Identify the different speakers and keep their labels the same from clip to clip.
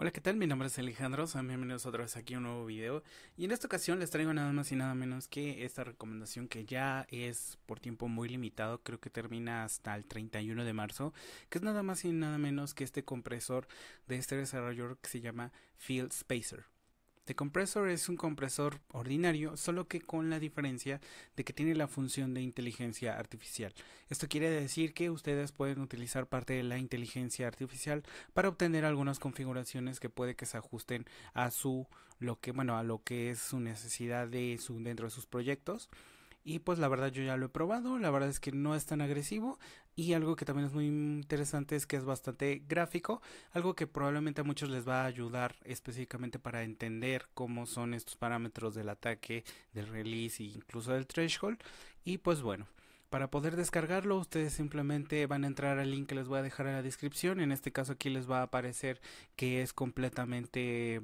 Speaker 1: Hola, ¿qué tal? Mi nombre es Alejandro, sean bienvenidos otra vez aquí a un nuevo video y en esta ocasión les traigo nada más y nada menos que esta recomendación que ya es por tiempo muy limitado, creo que termina hasta el 31 de marzo, que es nada más y nada menos que este compresor de este desarrollador que se llama Field Spacer. Este compresor es un compresor ordinario, solo que con la diferencia de que tiene la función de inteligencia artificial. Esto quiere decir que ustedes pueden utilizar parte de la inteligencia artificial para obtener algunas configuraciones que puede que se ajusten a su lo que a lo que es su necesidad de su dentro de sus proyectos. Y pues la verdad yo ya lo he probado, la verdad es que no es tan agresivo y algo que también es muy interesante es que es bastante gráfico, algo que probablemente a muchos les va a ayudar específicamente para entender cómo son estos parámetros del ataque, del release e incluso del threshold. Y pues bueno, para poder descargarlo, ustedes simplemente van a entrar al link que les voy a dejar en la descripción. En este caso aquí les va a aparecer que es completamente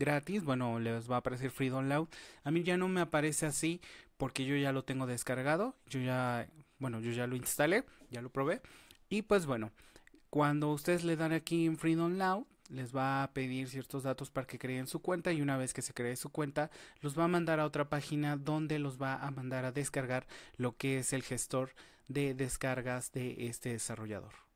Speaker 1: gratis, bueno, les va a aparecer Free Download. A mí ya no me aparece así porque yo ya lo tengo descargado, yo ya, bueno, yo ya lo instalé, ya lo probé. Y pues bueno, cuando ustedes le dan aquí en Free Download, les va a pedir ciertos datos para que creen su cuenta y una vez que se cree su cuenta los va a mandar a otra página donde los va a mandar a descargar lo que es el gestor de descargas de este desarrollador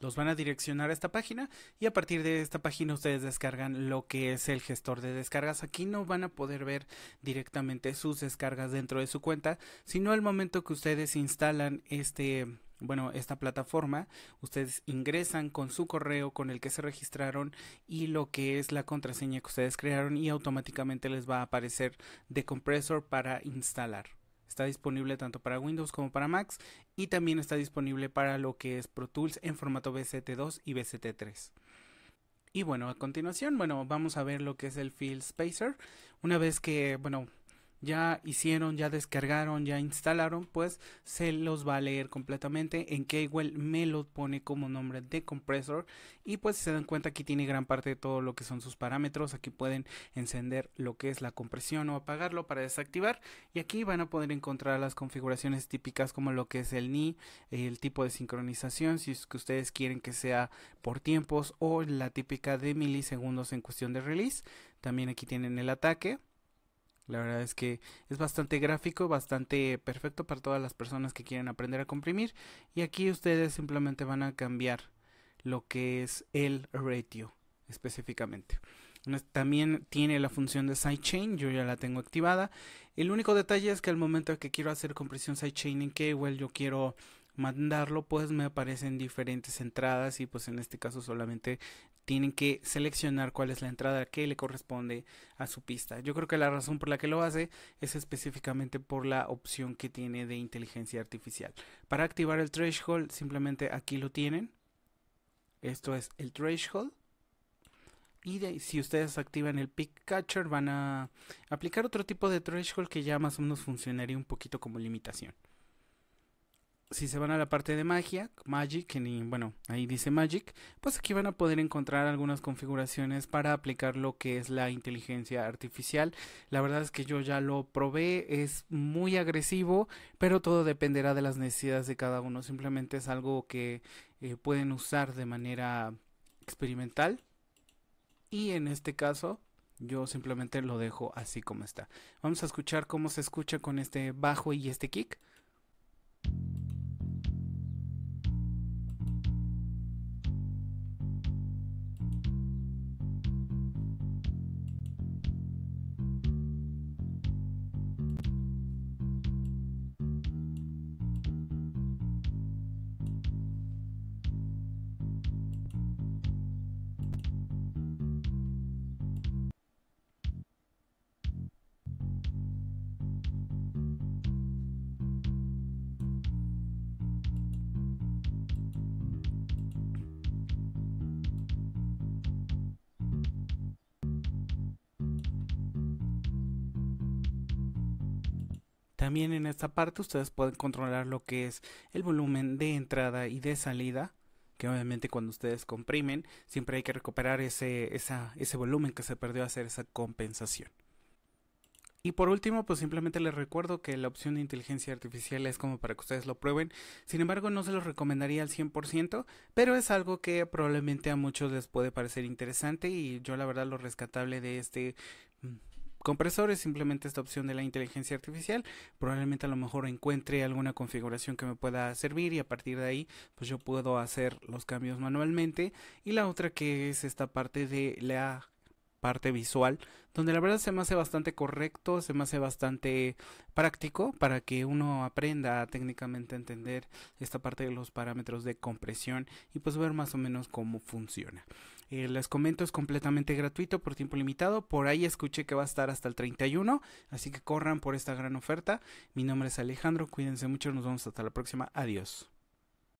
Speaker 1: los van a direccionar a esta página y a partir de esta página ustedes descargan lo que es el gestor de descargas. Aquí no van a poder ver directamente sus descargas dentro de su cuenta, sino al momento que ustedes instalan este bueno, esta plataforma, ustedes ingresan con su correo con el que se registraron y lo que es la contraseña que ustedes crearon y automáticamente les va a aparecer de compresor para instalar. Está disponible tanto para Windows como para Macs y también está disponible para lo que es Pro Tools en formato BCT2 y BCT3. Y bueno, a continuación, bueno, vamos a ver lo que es el Field Spacer. Una vez que, bueno, ya hicieron, ya descargaron, ya instalaron, pues se los va a leer completamente. En Keywell me lo pone como nombre de compresor y pues se dan cuenta aquí tiene gran parte de todo lo que son sus parámetros. Aquí pueden encender lo que es la compresión o apagarlo para desactivar y aquí van a poder encontrar las configuraciones típicas como lo que es el NI, el tipo de sincronización, si es que ustedes quieren que sea por tiempos o la típica de milisegundos en cuestión de release. También aquí tienen el ataque la verdad es que es bastante gráfico, bastante perfecto para todas las personas que quieren aprender a comprimir. Y aquí ustedes simplemente van a cambiar lo que es el ratio específicamente. También tiene la función de sidechain, yo ya la tengo activada. El único detalle es que al momento que quiero hacer compresión sidechain en qué yo quiero mandarlo, pues me aparecen diferentes entradas y pues en este caso solamente tienen que seleccionar cuál es la entrada que le corresponde a su pista. Yo creo que la razón por la que lo hace es específicamente por la opción que tiene de inteligencia artificial. Para activar el threshold, simplemente aquí lo tienen. Esto es el threshold. Y si ustedes activan el Pick Catcher, van a aplicar otro tipo de threshold que ya más o menos funcionaría un poquito como limitación si se van a la parte de magia, Magic, bueno, ahí dice Magic, pues aquí van a poder encontrar algunas configuraciones para aplicar lo que es la inteligencia artificial. La verdad es que yo ya lo probé, es muy agresivo, pero todo dependerá de las necesidades de cada uno. Simplemente es algo que eh, pueden usar de manera experimental. Y en este caso, yo simplemente lo dejo así como está. Vamos a escuchar cómo se escucha con este bajo y este kick. También en esta parte ustedes pueden controlar lo que es el volumen de entrada y de salida que obviamente cuando ustedes comprimen siempre hay que recuperar ese, ese volumen que se perdió hacer esa compensación. Y por último, pues simplemente les recuerdo que la opción de inteligencia artificial es como para que ustedes lo prueben. Sin embargo, no se los recomendaría al 100%, pero es algo que probablemente a muchos les puede parecer interesante y yo la verdad lo rescatable de este mm, compresor es simplemente esta opción de la inteligencia artificial. Probablemente a lo mejor encuentre alguna configuración que me pueda servir y a partir de ahí pues yo puedo hacer los cambios manualmente. Y la otra que es esta parte de la parte visual, donde la verdad se me hace bastante correcto, se me hace bastante práctico para que uno aprenda técnicamente a entender esta parte de los parámetros de compresión y pues ver más o menos cómo funciona. Eh, les comento, es completamente gratuito por tiempo limitado. Por ahí escuché que va a estar hasta el 31, así que corran por esta gran oferta. Mi nombre es Alejandro, cuídense mucho, nos vemos hasta la próxima. Adiós.